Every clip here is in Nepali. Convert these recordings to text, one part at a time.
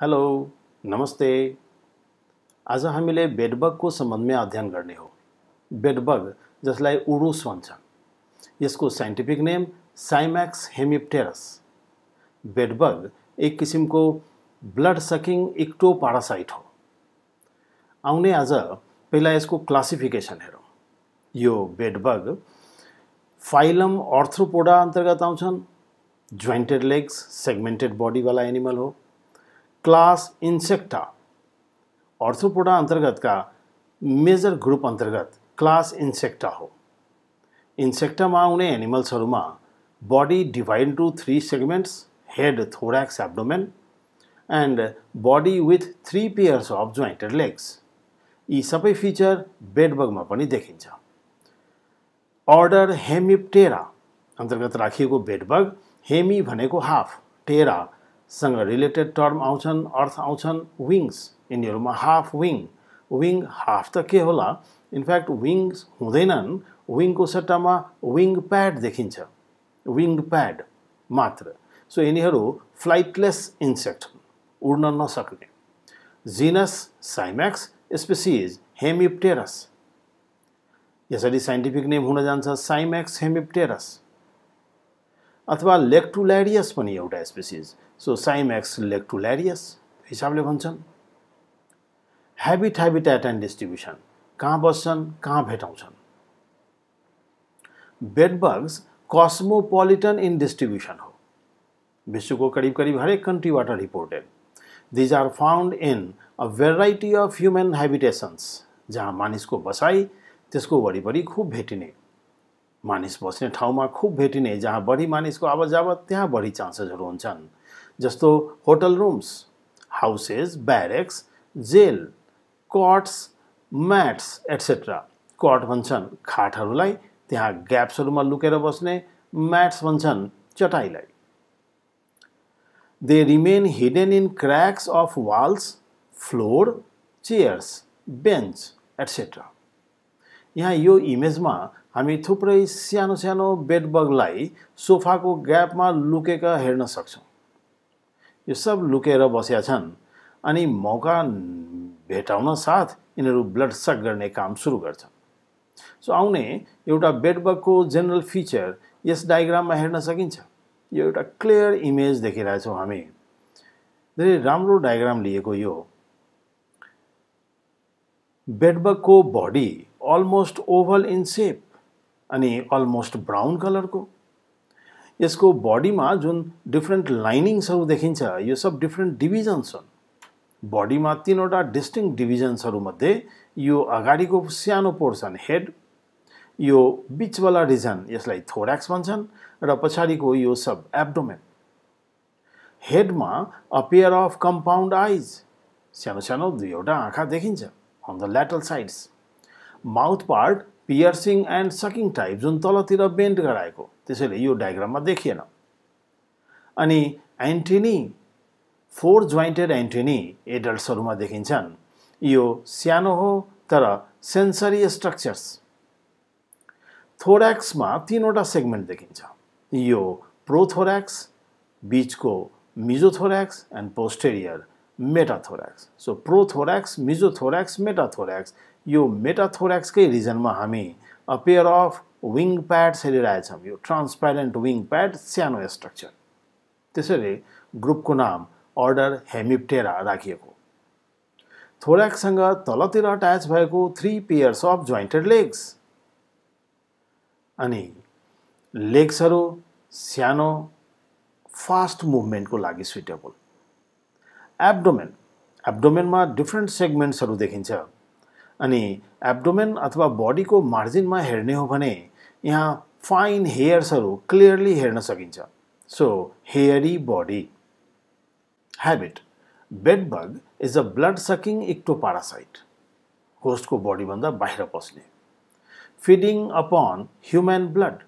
हेलो नमस्ते आज हामीले बेडबगको सम्बन्धमा अध्ययन गर्ने हो बेडबग जसलाई उडुस भन्छ यसको scientific name Cimex hemipterus bedbug एक किसिमको ब्लड सकिङ इक्टो पारासाइट हो आउने आज पहिला यसको क्लासिफिकेसन हेरौँ यो बेडबग फाइलम अर्थ्रोपोडा अन्तर्गत आउँछन् ज्वाइन्टेड लेग्स सेग्मेन्टेड बडीवाला एनिमल हो क्लास इंसेक्टा ऑर्थोपोडा अंतर्गत का मेजर ग्रुप अंतर्गत क्लास इंसेक्टा हो इंसेक्टा में आने एनिमल्स में body divide to three segments head thorax abdomen and body with three pairs of jointed legs ये सब फीचर बेडबग में देखि ऑर्डर हेमिप्टेरा अंतर्गत राखी बेडबग हेमी को हाफ टेरा सँग रिलेटेड टर्म आउँछन् अर्थ आउँछन् विङ्स यिनीहरूमा हाफ विङ विङ हाफ त के होला इनफ्याक्ट विङ्स हुँदैनन् विङको सट्टामा विङ प्याड देखिन्छ विङ प्याड मात्र सो यिनीहरू फ्लाइटलेस इन्सेक्ट उड्न नसक्ने जिनस साइम्याक्स स्पेसिज हेमिप्टेरस यसरी साइन्टिफिक नेम हुन जान्छ साइम्याक्स हेमिप्टेरस अथवा लेक्टुल्यारियस पनि एउटा स्पेसिज सो साइम्याक्स लेक्टुल्यारियस हिसाबले भन्छन् ह्याबिट ह्याबिट्याट एंड डिस्ट्रिब्युसन कहाँ बस्छन् कहाँ भेटा बेडबग्स कॉस्मोपोलिटन इन डिस्ट्रीब्यूशन हो विश्व को करीब हर एक कंट्री कन्ट्रीबाट reported these are found in a variety of human habitations जहाँ मानस को बसाई त्यसको वरीपरी खूब भेटिने मानिस बस्ने ठाउँमा खुब भेटिने जहाँ बढी मानिसको आवत त्यहाँ बढी चान्सेसहरू हुन्छन् जस्तो hotel rooms houses barracks jail cots mats etcetera cot भन्छन् खाटहरूलाई त्यहाँ ग्याप्सहरूमा लुकेर बस्ने म्याट्स भन्छन् चटाइलाई they remain hidden in cracks of walls floor chairs bench etcetera यहाँ यो इमेजमा हामी थुप्रै सानो सानो बेडबगलाई सोफाको ग्यापमा लुकेका हेर्न सक्छौँ यो सब लुकेर बसेका छन् अनि मौका भेटाउन साथ यिनीहरू ब्लड सक गर्ने काम सुरु गर्छन् सो आउने एउटा बेडबगको जेनरल फिचर यस डायग्राममा हेर्न सकिन्छ यो एउटा क्लियर इमेज देखिरहेछौँ हामी धेरै राम्रो डायग्राम लिएको यो बेडबगको body almost oval in shape अनि अलमोस्ट ब्राउन कलरको यसको बडीमा जुन डिफ्रेन्ट लाइनिङ्सहरू देखिन्छ यो सब डिफ्रेन्ट डिभिजन्स हुन् बडीमा तिनवटा डिस्टिङ डिभिजन्सहरूमध्ये यो अगाडिको सानो पोर्सन हेड यो बिचवाला रिजन यसलाई थोरेक्स भन्छन् र पछाडिको यो सब एब्डोमेन हेडमा a pair of compound eyes सानो सानो दुईवटा आँखा देखिन्छ on the lateral sides. mouth part, piercing and sucking type, जुन तलतिर बेन्ड गराएको त्यसैले यो डायग्राममा देखिएन अनि एन्टिनी फोर जोइन्टेड एन्टिनी एडल्ट्सहरूमा देखिन्छन् यो सानो हो तर सेन्सरी स्ट्रक्चर्स थोरेक्समा तिनवटा सेगमेन्ट देखिन्छ यो प्रोथोरेक्स बिचको mesothorax and posterior metathorax so prothorax mesothorax metathorax यो मेटाथोरेक्सकै रिजनमा हामी पेयर अफ विङ प्याड्स हेरिरहेछौँ यो ट्रान्सप्यारेन्ट विङ प्याड सानो स्ट्रक्चर त्यसैले ग्रुपको नाम अर्डर हेमिप्टेरा राखिएको थोरेक्ससँग तलतिर अट्याच भएको three pairs of jointed legs अनि लेग्सहरू सानो फास्ट मुभमेन्टको लागि सुइटेबल एब्डोमेन एब्डोमेनमा डिफ्रेन्ट सेगमेन्ट्सहरू देखिन्छ अनि एब्डोमेन अथवा बडीको मार्जिनमा हेर्ने हो भने यहाँ फाइन हेयर्सहरू क्लियरली हेर्न सकिन्छ so hairy body habit bedbug is a blood sucking ectoparasite होस्टको बडीभन्दा बाहिर पस्ने feeding upon human blood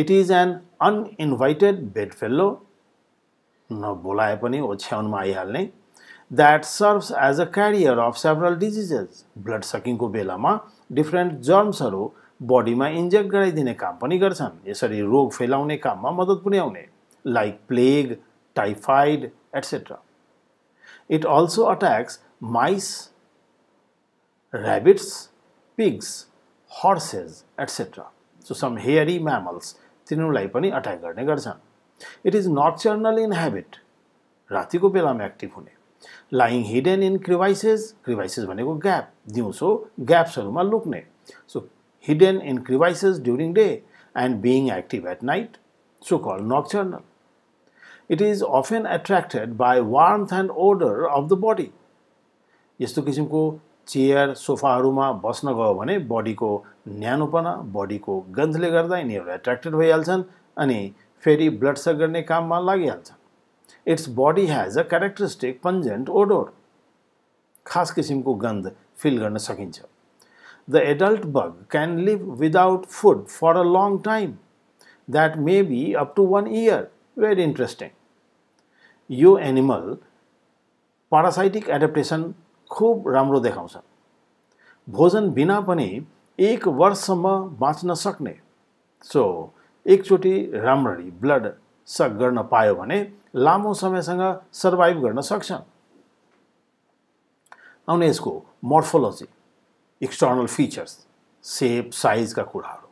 it is an uninvited bed fellow नबोलाए पनि ओछ्याउनमा आइहाल्ने that serves as a carrier of several diseases blood सकिङको बेलामा डिफ्रेन्ट जर्म्सहरू बडीमा इन्जेक्ट गराइदिने काम पनि गर्छन् यसरी रोग फैलाउने काममा मद्दत आउने like plague typhoid etcetera it also attacks mice rabbits pigs horses etcetera so some hairy mammals तिनीहरूलाई पनि अट्याक गर्ने गर्छन् It is nocturnal in habit रातिको बेलामा एक्टिभ हुने lying hidden in crevices crevices भनेको ग्याप दिउँसो ग्याप्सहरूमा लुक्ने so hidden in crevices during day and being active at night so call nocturnal it is often attracted by warmth and odour of the body यस्तो किसिमको चेयर सोफाहरूमा बस्न गयो भने बडीको न्यानोपना बडीको गन्धले गर्दा यिनीहरू एट्र्याक्टेड भइहाल्छन् अनि फेरि ब्लडसर गर्ने काममा लागिहाल्छ its body has a characteristic pungent odour खास किसिमको गन्ध फिल गर्न सकिन्छ the adult bug can live without food for a long time that may be up to one year very interesting यो एनिमल पारासाइटिक एडप्टेसन खुब राम्रो देखाउँछ भोजन बिना पनि एक वर्षसम्म बाँच्न सक्ने सो एकचोटि राम्ररी ब्लड सक गर्न पायो भने लामो समयसँग सर्भाइभ गर्न सक्छ आउने यसको मोर्फोलोजी एक्सटर्नल फिचर्स सेप साइजका कुराहरू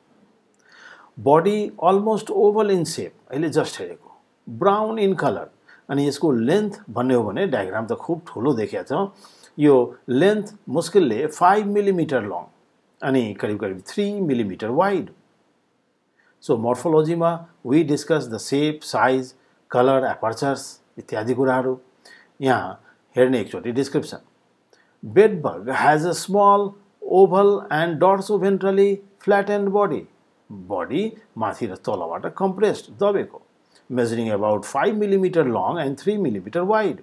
body almost oval in shape अहिले जस्ट हेरेको ब्राउन इन कलर अनि यसको लेन्थ भन्ने हो भने डायग्राम त खुब ठुलो देखेका छ यो लेन्थ मुस्किलले फाइभ मिलिमिटर लङ अनि करिब करिब three millimetre wide So morphology ma we discuss the shape, size, color, apertures, ityadi kuraharu. Yaha herne ekchoti description. Bed bug has a small oval and dorsoventrally flattened body. Body maathi rastola wata compressed dabeko. Measuring about 5 millimeter long and 3 millimeter wide.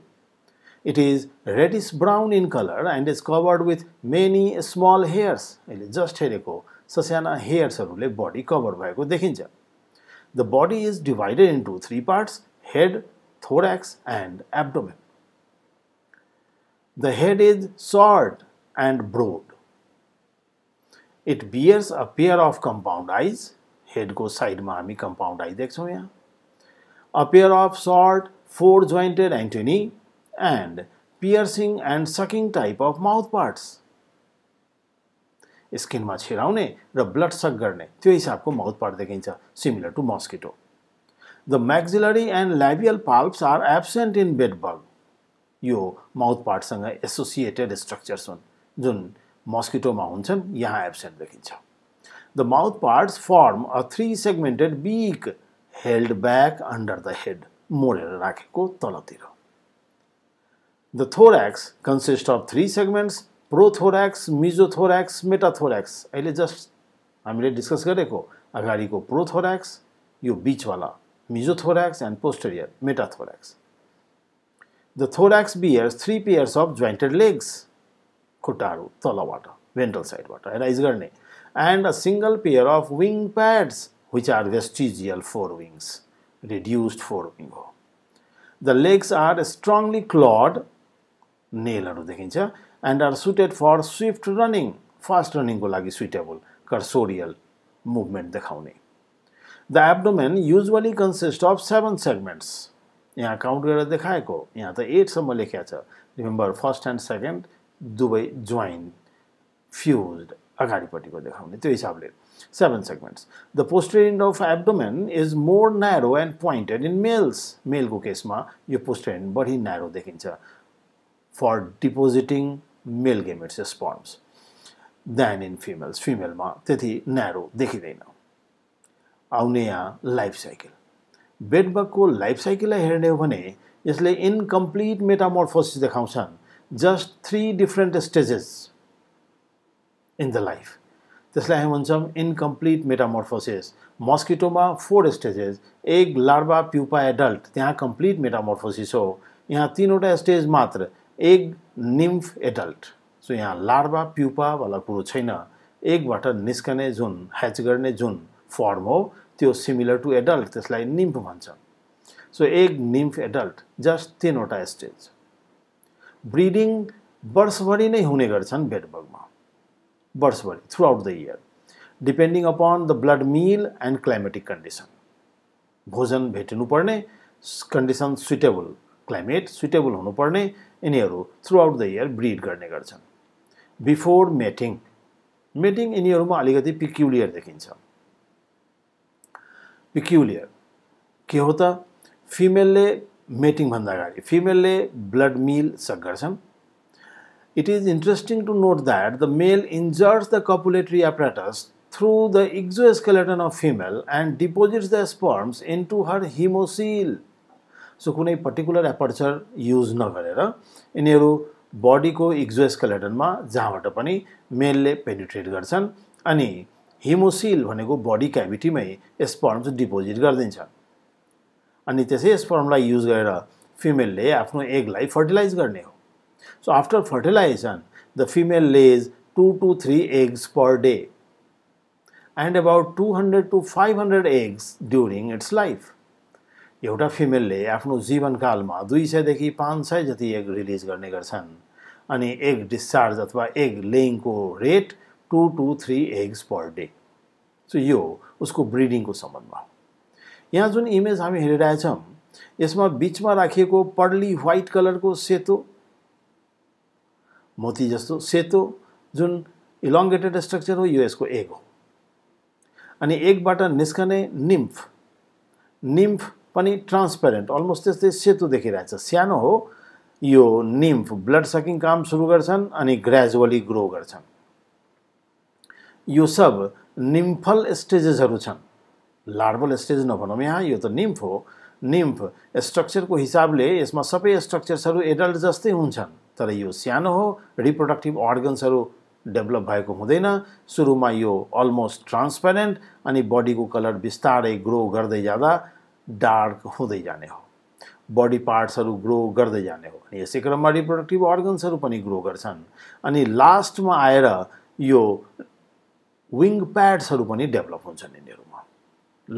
It is reddish brown in color and is covered with many small hairs. Just here hereko. ससाना हेयर्सहरूले बडी कभर भएको देखिन्छ the body is divided into three parts head thorax and abdomen the head is short and broad it bears a pair of compound eyes side में हम कंपाउंड आई देख यहाँ a pair of short four jointed antennae and piercing and sucking type of mouth parts skin में र्लड सक करने तो हिसाब को हिसाबको पार्ट देखि similar to mosquito the maxillary and labial palps are absent in bedbug यो माउथपाटसँग एसोसिएटेड स्ट्रक्चर्स जो मस्किटो में हुन्छन् यहाँ एब्सेन्ट देखिन्छ the mouth parts form a three segmented beak held back under the head मोड़े राखे तलतिर the thorax consist of three segments prothorax mesothorax metathorax अलग जस्ट हमें डिस्कस अगड़ी को प्रोथोरैक्स यो बीचवाला mesothorax and posterior metathorax the thorax bears three pairs of jointed legs खुट्टा तलबाट वेन्टल साइड राइज करने and a single pair of wing pads which are vestigial fore wings reduced fore wing हो the legs are strongly clawed nail देखिन्छ and are suited for swift running, fast running ko suitable, cursorial movement dekhaune. The abdomen usually consists of seven segments. यहाँ count गरे दिखाए को, यहाँ तो eight सम्म लेख्या छा. Remember, first and second, दुबई join, fused, अगाडी पटी को दिखाउने, तो इसाबले. Seven segments. The posterior end of abdomen is more narrow and pointed in males. Male को केस मा, यो posterior end बढ़ी narrow देखिन छा. for depositing male gametes sperms than in females फिमेलमा त्यति न्यारो देखिँदैन आउने यहाँ लाइफ साइकल बेडबगको लाइफ साइकललाई हेर्ने हो भने यसले इन्कम्प्लिट मेटामोर्फोसिस देखाउँछन् just three different stages in the life त्यसलाई हामी भन्छौँ इन्कम्प्लिट मेटामोर्फोसिस मस्किटोमा four stages egg larva pupa adult त्यहाँ कम्प्लिट मेटामोर्फोसिस हो यहाँ तिनवटा स्टेज मात्र एग निम्फ एडल्ट सो यहाँ लार्वा प्युपावाला कुरो छैन एगबाट निस्कने जुन ह्याच गर्ने जुन फर्म हो त्यो सिमिलर टु एडल्ट त्यसलाई निम्फ भन्छ so egg nymph adult just तिनवटा स्टेज ब्रिडिङ वर्षभरि नै हुने गर्छन् बेडबगमा वर्षभरि throughout the year depending upon the blood meal and climatic condition भोजन भेटिनुपर्ने कन्डिसन सुइटेबल क्लाइमेट सुइटेबल हुनुपर्ने यिनीहरू throughout the year breed गर्ने गर्छन् बिफोर मेटिङ मेटिङ यिनीहरूमा अलिकति पिक्युलियर देखिन्छ पिक्युलियर के हो त फिमेलले मेटिङभन्दा अगाडि फिमेलले ब्लड मिल सक गर्छन् it is interesting to note that the male injures the copulatory apparatus through the exoskeleton of female and deposits the sperms into her haemocoel so कुनै पर्टिकुलर एपर्चर युज नगरेर यिनीहरू बडीको इक्जोस्कलेटनमा जहाँबाट पनि मेलले पेनिट्रेट गर्छन् अनि हिमोसिल भनेको बडी क्याभिटीमै स्पर्म चाहिँ डिपोजिट गरिदिन्छ अनि त्यसै स्पर्मलाई युज गरेर फिमेलले आफ्नो एगलाई फर्टिलाइज गर्ने हो so after fertilization the female lays two to three eggs per day and about two hundred to five hundred eggs during its life एउटा फिमेलले आफ्नो जीवनकालमा दुई सयदेखि पाँच सय जति एग रिलिज गर्ने गर्छन् अनि एग डिस्चार्ज अथवा एग लेङको rate two to three eggs per day so यो उसको ब्रिडिङको सम्बन्धमा यहाँ जुन इमेज हामी हेरिरहेछौँ यसमा बिचमा राखिएको पर्ली व्हाइट कलरको सेतो मोती जस्तो सेतो जुन इलोङ्गेटेड स्ट्रक्चर हो यो यसको एग हो अनि एगबाट निस्कने निम्फ निम्फ पनि ट्रान्सपेरेन्ट अलमोस्ट त्यस्तै सेतो देखिरहेछ सानो हो यो निम्फ ब्लड सकिङ काम सुरु गर्छन् अनि ग्रेजुअली ग्रो गर्छन् यो सब निम्फल स्टेजेसहरू छन् लार्भल स्टेज नभनौँ यहाँ यो त निम्फ हो निम्फ स्ट्रक्चरको हिसाबले यसमा सबै स्ट्रक्चर्सहरू एडल्ट जस्तै हुन्छन् तर यो सानो हो रिप्रोडक्टिभ अर्गन्सहरू डेभलप भएको हुँदैन सुरुमा यो अलमोस्ट ट्रान्सपेरेन्ट अनि बडीको कलर बिस्तारै ग्रो गर्दै जाँदा डार्क हुँदै जाने हो बडी पार्ट्सहरू ग्रो गर्दै जाने हो अनि यसै क्रममा रिप्रोडक्टिभ अर्गन्सहरू पनि ग्रो गर्छन् अनि लास्टमा आएर यो विङ प्याड्सहरू पनि डेभलप हुन्छन् यिनीहरूमा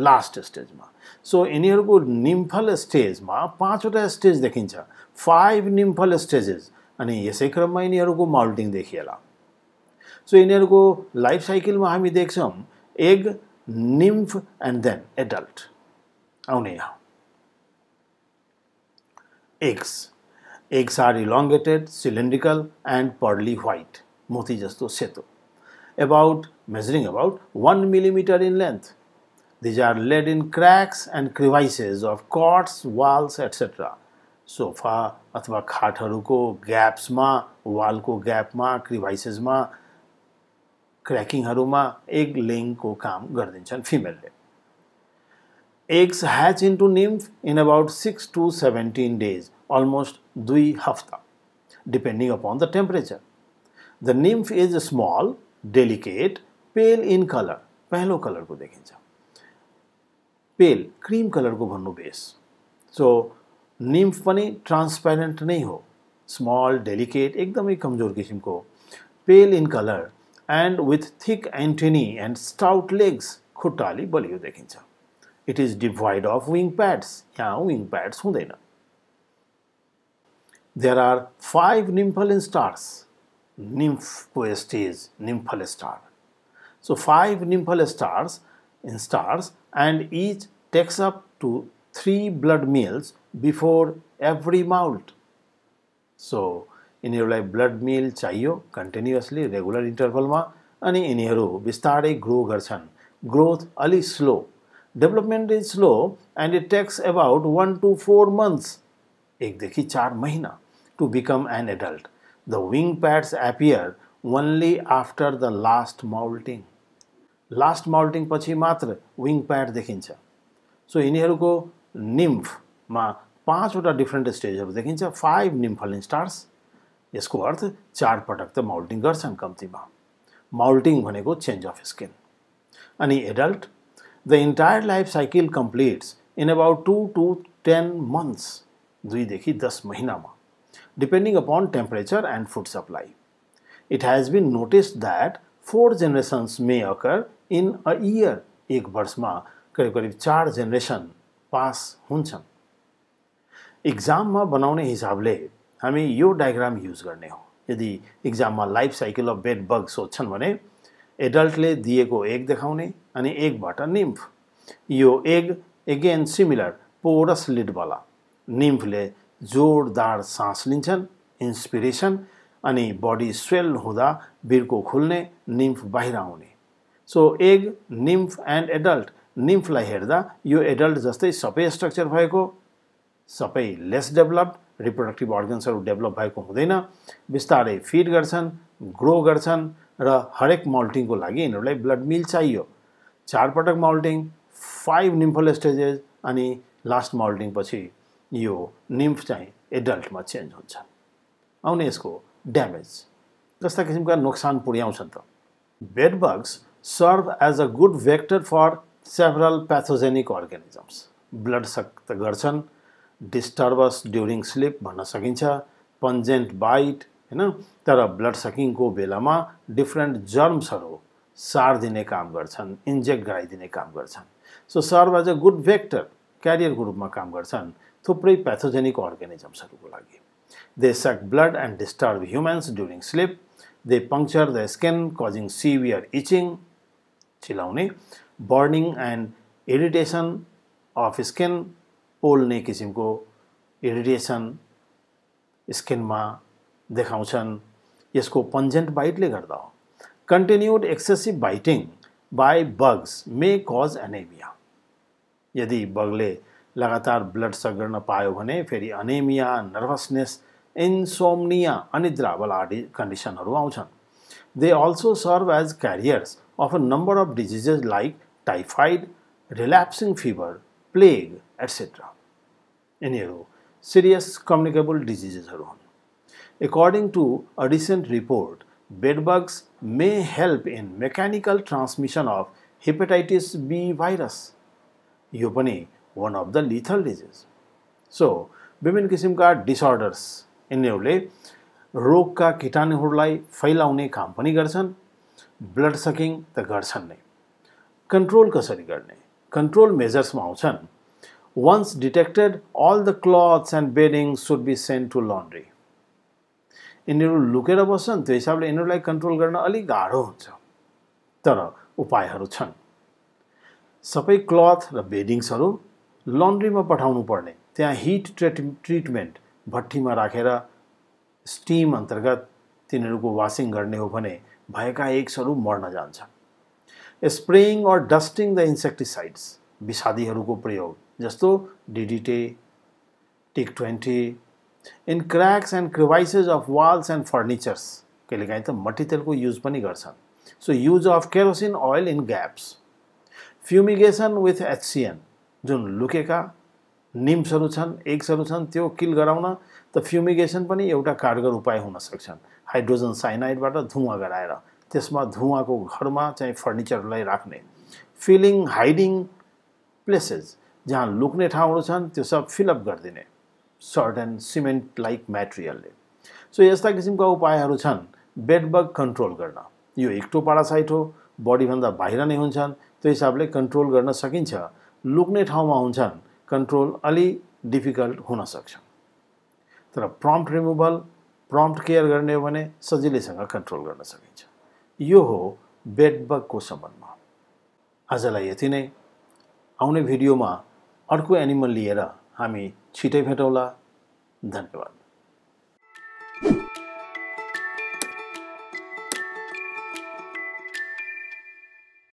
लास्ट स्टेजमा सो यिनीहरूको निम्फल स्टेजमा पाँचवटा स्टेज देखिन्छ फाइभ निम्फल स्टेजेस अनि यसै क्रममा यिनीहरूको मल्टिङ देखिएला सो यिनीहरूको लाइफ साइकलमा हामी देख्छौँ egg nymph and then adult Aunea. Eggs. Eggs are elongated, cylindrical and pearly white. Moti jasto seto. About measuring about 1 millimeter in length. These are laid in cracks and crevices of cots, walls, etc. Sofa अथवा खाटहरूको ग्याप्समा वालको ग्यापमा क्रिभाइसेसमा क्र्याकिङहरूमा एग लेङको काम गरिदिन्छन् फिमेलले eggs hatch into nymph in about 6 to 17 days, almost 2 hafta, depending upon the temperature. The nymph is small, delicate, pale in color. Pale color ko dekhencha. Pale, cream color ko bhannu base. So, nymphani transparent nahi ho. Small, delicate, ekdam ek kamjor kishim ko. Pale in color and with thick antennae and stout legs. Khutali baliyo dekhencha. It is devoid of wing pads. यहाँ wing pads There are five nymphal stars. Nymph poestes stage, nymphal star. So five nymphal stars in stars and each takes up to three blood meals before every moult. So यिनीहरूलाई ब्लड मिल चाहियो कन्टिन्युसली रेगुलर इन्टरभलमा अनि यिनीहरू बिस्तारै grow गर्छन् growth अलि slow. Development is slow and it takes about one two four months एक देखिए चार महीना to become an adult the wing pads appear only after the last moulting last moulting પછી માત્ર વિંગ પેડ देखिन्छ सो यिनीहरूको निम्फमा पाँचवटा डिफ्रेन्ट स्टेजहरू देखिन्छ फाइभ निम्फलिङ स्टार्स यसको अर्थ चारपटक त माउल्टिङ गर्छन् कम्तीमा माउल्टिङ भनेको चेन्ज अफ स्किन अनि adult the entire life cycle completes in about 2 to 10 months, dekhi 10 mahinama, depending upon temperature and food supply. It has been noticed that 4 generations may occur in a year, एक वर्षमा करिब करिब चार जेनेरेसन पास हुन्छन् इक्जाममा बनाउने हिसाबले हामी यो diagram use गर्ने हो यदि इक्जाममा life cycle of bed bug सोध्छन् भने एडल्टले दिएको एग देखाउने अनि एगबाट निम्फ यो एग एगेन सिमिलर पोरस लिडवाला निम्फले जोरदार सास लिन्छन् इन्सपिरेसन अनि बडी स्वेल हुँदा बिर्को खुल्ने निम्फ बाहिर आउने so egg nymph and adult निम्फलाई हेर्दा यो एडल्ट जस्तै सबै स्ट्रक्चर भएको सबै लेस डेभलप्ड रिप्रोडक्टिभ अर्गन्सहरू डेभलप भएको हुँदैन बिस्तारै फिड गर्छन् ग्रो गर्छन् र हरेक मल्टिङको लागि यिनीहरूलाई ब्लड मिल चाहियो चारपटक मल्टिङ फाइभ निम्फल स्टेजेस अनि लास्ट मल्टिङ पछि यो निम्फ चाहिँ एडल्टमा चेन्ज हुन्छ आउने यसको ड्यामेज कस्ता किसिमका नोक्सान पुर्याउँछन् त bedbugs serve as a good vector for several pathogenic organisms blood सक्त गर्छन् डिस्टर्बस ड्युरिङ स्लिप भन्न सकिन्छ पन्जेन्ट बाइट होइन तर ब्लड सकिङको बेलामा डिफ्रेन्ट जर्म्सहरू सारिदिने काम गर्छन् इन्जेक्ट गराइदिने काम गर्छन् so serve as a good vector क्यारियरको रूपमा काम गर्छन् थुप्रै प्याथोजेनिक अर्गानिजम्सहरूको लागि they suck blood and disturb humans during sleep they puncture the skin causing severe itching चिलाउने burning and irritation of skin पोल्ने किसिमको इरिटेसन स्किनमा देखाउँछन् यसको पन्जेन्ट बाइटले गर्दा हो continued excessive biting by bugs may cause anaemia यदि बगले लगातार ब्लड सगर्न पायो भने फेरि अनेमिया नर्भसनेस इन्सोम्निया अनिद्रावाला कन्डिसनहरू आउँछन् they also serve as carriers of a number of diseases like typhoid relapsing fever plague etcetera यिनीहरू सिरियस कम्युनिकेबल डिजिजेसहरू हुन् According to a recent report, bedbugs may help in mechanical transmission of hepatitis B virus, Yopani, one of the lethal disease. So, विभिन्न किसिमका डिसअर्डर्स यिनीहरूले रोगका किटाणुहरूलाई फैलाउने काम पनि गर्छन् ब्लड सकिङ त गर्छन् नै कन्ट्रोल कसरी गर्ने कन्ट्रोल मेजर्समा आउँछन् once detected all the clothes and bedding should be sent to laundry यिनीहरू लुकेर बस्छन् त्यो हिसाबले यिनीहरूलाई कन्ट्रोल गर्न अलिक गाह्रो हुन्छ तर उपायहरू छन् सबै क्लथ र बेडिङ्सहरू लन्ड्रीमा पठाउनु पर्ने त्यहाँ हिट ट्रेट ट्रिटमेन्ट भट्टीमा राखेर स्टिम अन्तर्गत तिनीहरूको वासिङ गर्ने हो भने भएका एक्सहरू मर्न जान्छ spraying or dusting the insecticides विषादीहरूको प्रयोग जस्तो DDT Tik twenty in cracks and crevices of walls and furniture कहिलेकाहीँ त मट्टितेलको युज पनि गर्छन् so use of kerosene oil in gaps fumigation with HCN जुन लुकेका निम्सहरू छन् एग्सहरू छन् त्यो किल गराउन त फ्युमिगेसन पनि एउटा कारगर उपाय हुन सक्छन् हाइड्रोजन साइनाइडबाट धुवा गराएर त्यसमा धुवाको घरमा चाहिँ फर्निचरलाई राख्ने फिलिङ हाइडिङ प्लेसेस जहाँ लुक्ने ठाउँहरू छन् त्यो सब फिलअप गरिदिने सर्टन सिमेन्ट लाइक म्याटेरियलले सो यस्ता किसिमका उपायहरू छन् बेडबग कन्ट्रोल गर्न यो एकटो पाडासाइट हो बडीभन्दा बाहिर नै हुन्छन् त्यो हिसाबले कन्ट्रोल गर्न सकिन्छ लुक्ने ठाउँमा हुन्छन् कन्ट्रोल अलि डिफिकल्ट हुन सक्छ तर प्रम्प्ट रिमुभल प्रम्प्ट केयर गर्ने हो भने सजिलैसँग कन्ट्रोल गर्न सकिन्छ यो हो बेडबगको सम्बन्धमा आजलाई यति नै आउने भिडियोमा अर्को एनिमल लिएर हामी छिटै भेटौला धन्यवाद